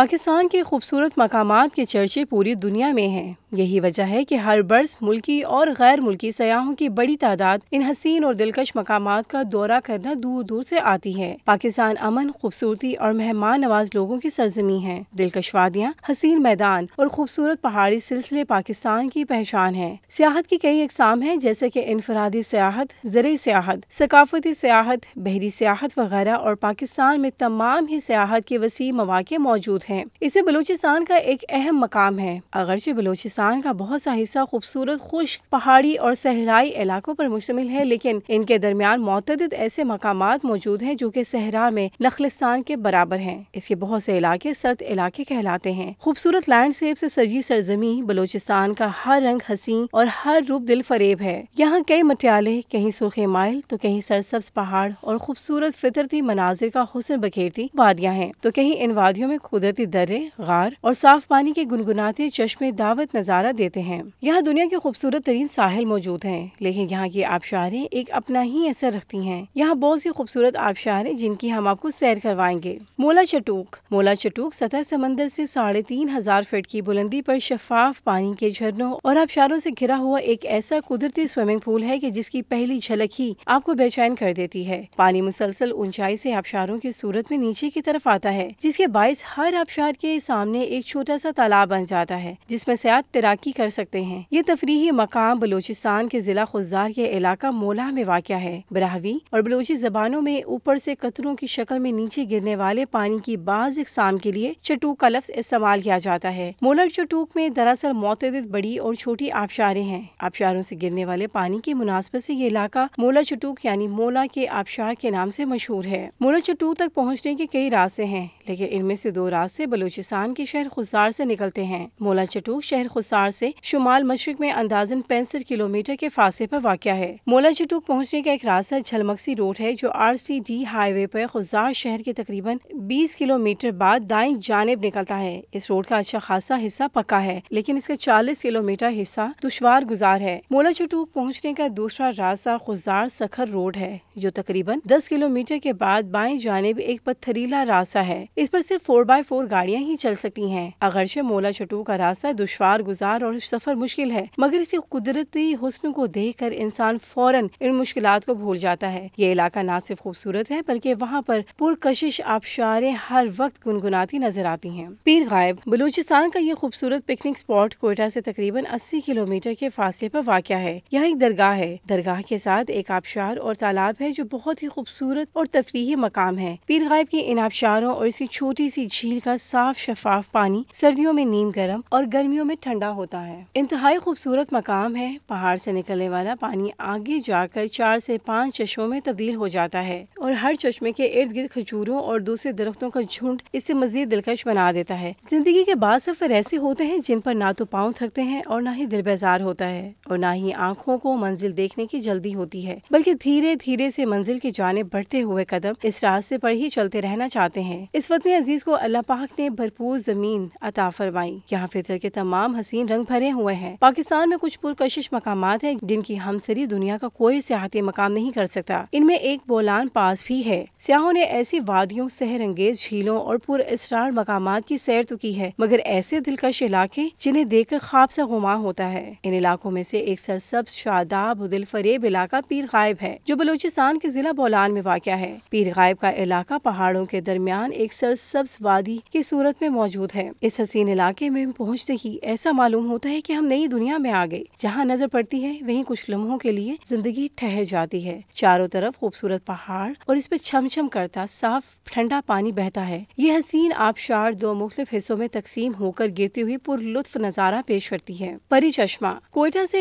पाकिस्तान के खूबसूरत मकाम के चर्चे पूरी दुनिया में हैं यही वजह है कि हर बर्स मुल्की और गैर मुल्की सयाहों की बड़ी तादाद इन हसीन और दिलकश मकाम का दौरा करना दूर दूर से आती है पाकिस्तान अमन खूबसूरती और मेहमान नवाज लोगों की सरजमी है दिलकश वादियाँ हसीन मैदान और खूबसूरत पहाड़ी सिलसिले पाकिस्तान की पहचान है सियाहत की कई अकसाम है जैसे की इनफरादी सियाहत जरिए सियाहत सकाफती सियाहत बहरी सियाहत वगैरह और पाकिस्तान में तमाम ही सियाहत के वसी मौाक़े मौजूद है इसे बलूचिस्तान का एक अहम मकाम है अगरचे बलोचि पाकिस्तान का बहुत सा हिस्सा खूबसूरत खुश्क पहाड़ी और सहराई इलाकों पर मुश्तमिल है लेकिन इनके दरमियान मतद ऐसे मकाम मौजूद हैं जो कि सहरा में नखलिस्तान के बराबर हैं इसके बहुत से इलाके सर्द इलाके कहलाते हैं खूबसूरत लैंडस्केप से सजी सरजमी बलोचिस्तान का हर रंग हसीन और हर रूप दिल फरेब है यहाँ कई मटियाले कहीं सुरखे माइल तो कहीं सरसब्ज पहाड़ और खूबसूरत फितरती मनाजिर का हुसन बखेरती वादियाँ हैं तो कहीं इन वादियों में कुदरती दर्रे गार और साफ पानी के गुनगुनाते चश्मे दावत नजर नज़ारा देते हैं यहाँ दुनिया के खूबसूरत तरीन साहिल मौजूद हैं लेकिन यहाँ की आबशारें एक अपना ही असर रखती हैं यहाँ बहुत सी खूबसूरत आबशारें जिनकी हम आपको सैर करवाएंगे मोला चटूक मोला चटूक सतह समंदर से साढ़े तीन हजार फीट की बुलंदी पर शफाफ पानी के झरनों और आबशारों से घिरा हुआ एक ऐसा कुदरती स्विमिंग पूल है की जिसकी पहली झलक ही आपको बेचैन कर देती है पानी मुसलसल ऊंचाई से आबशारों की सूरत में नीचे की तरफ आता है जिसके बायस हर आबशार के सामने एक छोटा सा तालाब बन जाता है जिसमे सयाद तैराकी कर सकते हैं ये तफरी मकाम बलोचिस्तान के ज़िला खुजार के इलाका मोला में वाक़ है बराहवी और बलोची जबानों में ऊपर से कतरों की शक्ल में नीचे गिरने वाले पानी की बाज इकसाम के लिए चटूक का लफ्ज इस्तेमाल किया जाता है मोलर चटूक में दरअसल मोतद बड़ी और छोटी आबशारे हैं आबशारों से गिरने वाले पानी की मुनासबत से ये इलाका मोला चटूक यानी मोला के आबशार के नाम से मशहूर है मोला चटूक तक पहुँचने के कई रास्ते हैं लेकिन इनमें से दो रास्ते बलोचिस्तान के शहर खुजार से निकलते हैं मोला चटूक शहर खुजार हिसार से शुमाल मशरक में अंदाजन पैंसठ किलोमीटर के फासले पर वाक़ है मोला चटूक पहुँचने का एक रास्ता झलमक्सी रोड है जो आर सी डी हाईवे पर खुजार शहर के तकरीबन बीस किलोमीटर बाद दाएं जानब निकलता है इस रोड का अच्छा खासा हिस्सा पक्का है लेकिन इसका चालीस किलोमीटर हिस्सा दुशवार गुजार है मोला चटूक पहुँचने का दूसरा रास्ता खुजार सखर रोड है जो तकरीबन दस किलोमीटर के बाद बाएँ जानब एक पत्थरीला रास्ता है इस पर सिर्फ फोर बाई फोर गाड़ियाँ ही चल सकती हैं से मोला चटू का रास्ता दुशवार गुजार गुजार और सफर मुश्किल है मगर इसी कुदरती हुस्न को देख कर इंसान फौरन इन मुश्किल को भूल जाता है ये इलाका न सिर्फ खूबसूरत है बल्कि वहाँ पर पुरकशिश आबशारे हर वक्त गुनगुनाती नजर आती है पीर गायब बलूचिस्तान का ये खूबसूरत पिकनिक स्पॉट कोयटा ऐसी तकरीबन अस्सी किलोमीटर के फासले आरोप वाक़ है यहाँ एक दरगाह है दरगाह के साथ एक आबशार और तालाब है जो बहुत ही खूबसूरत और तफरी मकाम है पीर गायब की इन आबशारों और इसकी छोटी सी झील का साफ शफाफ पानी सर्दियों में नीम गर्म और गर्मियों में ठंड ठंडा होता है इंतहाई खूबसूरत मकाम है पहाड़ से निकलने वाला पानी आगे जाकर चार से पाँच चश्मों में तब्दील हो जाता है और हर चश्मे के इर्द गिर्द खजूरों और दूसरे दरख्तों का झुंड इसे मजीद दिलकश बना देता है जिंदगी के बाद सफर ऐसे होते हैं जिन पर ना तो पाँव थकते हैं और ना ही दिल बेजार होता है और ना ही आँखों को मंजिल देखने की जल्दी होती है बल्कि धीरे धीरे से मंजिल की जाने बढ़ते हुए कदम इस रास्ते पर ही चलते रहना चाहते हैं इस वतन अजीज को अल्लाह पाक ने भरपूर जमीन अता फरमाई यहाँ फितर के तमाम हसीन रंग भरे हुए हैं पाकिस्तान में कुछ पुरकशिश मकाम है जिनकी हमसरी दुनिया का कोई सियाहती मकाम नहीं कर सकता इनमें एक बोलान पास भी है सियाहों ने ऐसी वादियों सहर अंगेज झीलों और पुरस्रार मकाम की सैर तो की है मगर ऐसे दिलकश इलाके जिन्हें देख कर खाब ऐसी गुमा होता है इन इलाकों में ऐसी एक सरसब्स शादाब दिल फरेब इलाका पीर गायब है जो बलूचिस्तान के जिला बोलान में वाक़ है पीर गायब का इलाका पहाड़ों के दरमियान एक सरसब्स वादी की सूरत में मौजूद है इस हसीन इलाके में पहुँचते ही ऐसा मालूम होता है कि हम नई दुनिया में आ गए जहाँ नजर पड़ती है वहीं कुछ लम्हों के लिए जिंदगी ठहर जाती है चारों तरफ खूबसूरत पहाड़ और इस पे छम छम करता साफ ठंडा पानी बहता है ये हसीन आबशार दो मुख्तफ हिस्सों में तकसीम होकर गिरती हुई पुरलुत्फ नजारा पेश करती है परी चश्मा कोयटा ऐसी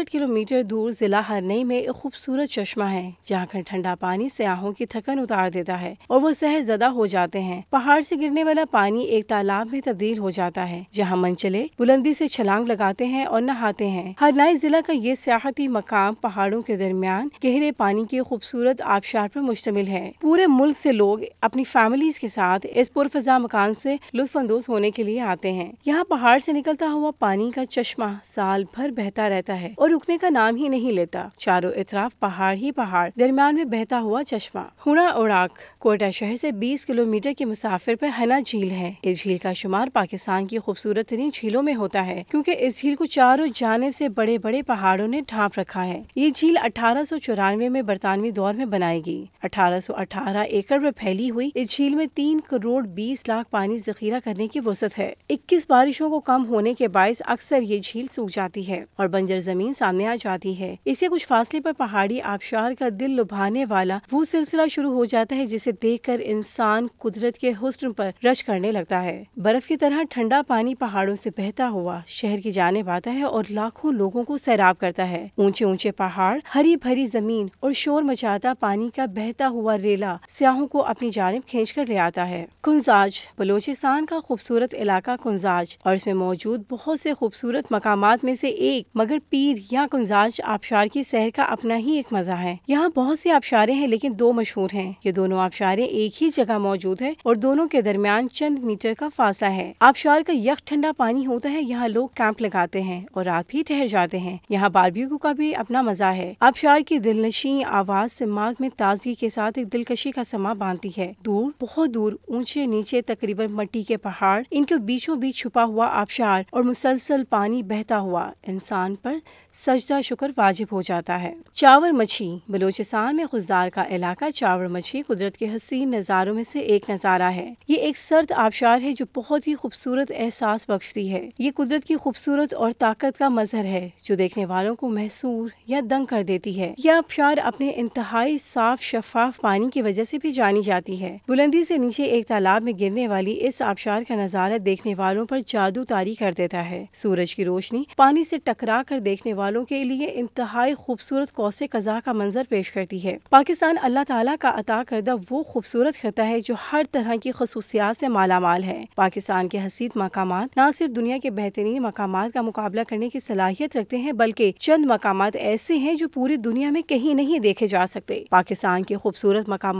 एक किलोमीटर दूर जिला हरनई में एक खूबसूरत चश्मा है जहाँ का ठंडा पानी सयाहों की थकन उतार देता है और वो सहर जदा हो जाते हैं पहाड़ से गिरने वाला पानी एक तालाब में तब्दील हो जाता है जहाँ मन चले बुलंदी आज़ादी से छलांग लगाते हैं और नहाते हैं हरनाई जिला का ये सियाहती मकाम पहाड़ों के दरमियान गहरे पानी के खूबसूरत आबशार पर मुश्तमिल है पूरे मुल्क से लोग अपनी फैमिलीज के साथ इस पुरफजा मकाम से लुत्फानंदोज होने के लिए आते हैं यहाँ पहाड़ से निकलता हुआ पानी का चश्मा साल भर बहता रहता है और रुकने का नाम ही नहीं लेता चारों इतराफ पहाड़ ही पहाड़ दरमियान में बहता हुआ चश्मा हुना उड़ाक कोटा शहर से 20 किलोमीटर के मुसाफिर पर हना झील है इस झील का शुमार पाकिस्तान की खूबसूरत तरीन झीलों में होता सकता है क्योंकि इस झील को चारों जानब से बड़े बड़े पहाड़ों ने ढांप रखा है ये झील अठारह में बरतानवी दौर में बनाई गई 1818 एकड़ में फैली हुई इस झील में तीन करोड़ बीस लाख पानी जखीरा करने की वसत है इक्कीस बारिशों को कम होने के बायस अक्सर ये झील सूख जाती है और बंजर जमीन सामने आ जाती है इसे कुछ फासले पर पहाड़ी आबशार का दिल लुभाने वाला वो सिलसिला शुरू हो जाता है जिसे देखकर इंसान कुदरत के हुस्न पर रश करने लगता है बर्फ की तरह ठंडा पानी पहाड़ों से बहता हुआ हुआ शहर की जानब आता है और लाखों लोगों को सैराब करता है ऊंचे ऊंचे पहाड़ हरी भरी जमीन और शोर मचाता पानी का बहता हुआ रेला सियाहों को अपनी जानब खींच कर ले आता है कुंजाज बलोचिस्तान का खूबसूरत इलाका कुंजाज और इसमें मौजूद बहुत से खूबसूरत मकाम में से एक मगर पीर या कुंजाज आबशार की सहर का अपना ही एक मजा है यहाँ बहुत से आबशारे हैं लेकिन दो मशहूर हैं ये दोनों आबशारे एक ही जगह मौजूद है और दोनों के दरमियान चंद मीटर का फासला है आबशार का यक ठंडा पानी होता है यहाँ यहाँ लोग कैंप लगाते हैं और रात भी ठहर जाते हैं यहाँ बारबेक्यू का भी अपना मजा है आबशार की दिलनशी आवाज समाज में ताजगी के साथ एक दिलकशी का समा बांधती है दूर बहुत दूर ऊंचे नीचे तकरीबन मट्टी के पहाड़ इनके बीचों बीच छुपा हुआ आबशार और मुसलसल पानी बहता हुआ इंसान पर सजदा शुक्र वाजिब हो जाता है चावर मछी बलोचिस्तान में खुजदार का इलाका चावर मछी कुदरत के हसीन नज़ारों में से एक नज़ारा है ये एक सर्द आबशार है जो बहुत ही खूबसूरत एहसास बख्शती है ये कुदरत की खूबसूरत और ताकत का मजहर है जो देखने वालों को महसूर या दंग कर देती है यह आबशार अपने इंतहाई साफ शफाफ पानी की वजह से भी जानी जाती है बुलंदी से नीचे एक तालाब में गिरने वाली इस आबशार का नज़ारा देखने वालों पर जादू तारी कर देता है सूरज की रोशनी पानी से टकरा कर देखने वालों के लिए इंतहाई खूबसूरत कौसे कजा का मंजर पेश करती है पाकिस्तान अल्लाह तला का अता करदा वो खूबसूरत खता है जो हर तरह की खसूसियात से मालामाल है पाकिस्तान के हसीद मकाम न सिर्फ दुनिया के बेहतर नहीं मकाम का मुकाबला करने की सलाहियत रखते हैं बल्कि चंद मकाम ऐसे हैं जो पूरी दुनिया में कहीं नहीं देखे जा सकते पाकिस्तान के खूबसूरत मकाम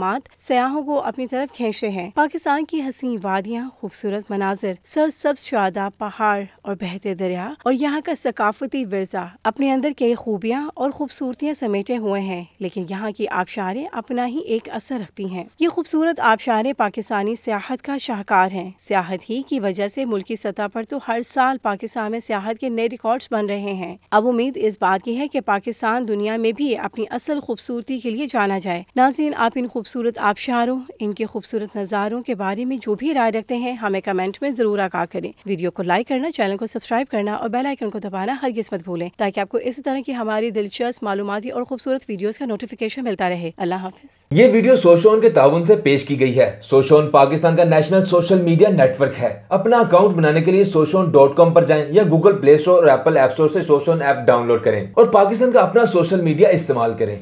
सयाहों को अपनी तरफ खेचते हैं पाकिस्तान की हसीन वादियाँ खूबसूरत मनाजिर सर सब शादा पहाड़ और बहते दरिया और यहाँ का सकाफती वर्जा अपने अंदर कई खूबियाँ और खूबसूरतियाँ समेटे हुए हैं लेकिन यहाँ की आबशारें अपना ही एक असर रखती हैं ये खूबसूरत आबशारें पाकिस्तानी सियाहत का शाहकार हैं सियाहत ही की वजह से मुल्की सतह पर तो हर साल पाकिस्तान में सियाहत के नए रिकॉर्ड्स बन रहे हैं अब उम्मीद इस बात की है कि पाकिस्तान दुनिया में भी अपनी असल खूबसूरती के लिए जाना जाए नाजीन आप इन खूबसूरत आबशारों इनके खूबसूरत नज़ारों के बारे में जो भी राय रखते हैं हमें कमेंट में ज़रूर आगा करें वीडियो को लाइक करना चैनल को सब्सक्राइब करना और बेलाइकन को दबाना हर किस्मत भूलें ताकि आपको इस तरह की हमारी दिलचस्प मालूमती और खूबसूरत वीडियो का नोटिफिकेशन मिलता रहे अल्लाह हाफिज ये वीडियो सोशोन के ताउन ऐसी पेश की गई है सोशोन पाकिस्तान का नेशनल सोशल मीडिया नेटवर्क है अपना अकाउंट बनाने के लिए सोशोन डॉट कॉम कॉम पर जाएं या गूगल प्ले स्टोर और एप्पल एप स्टोर से सोशल ऐप डाउनलोड करें और पाकिस्तान का अपना सोशल मीडिया इस्तेमाल करें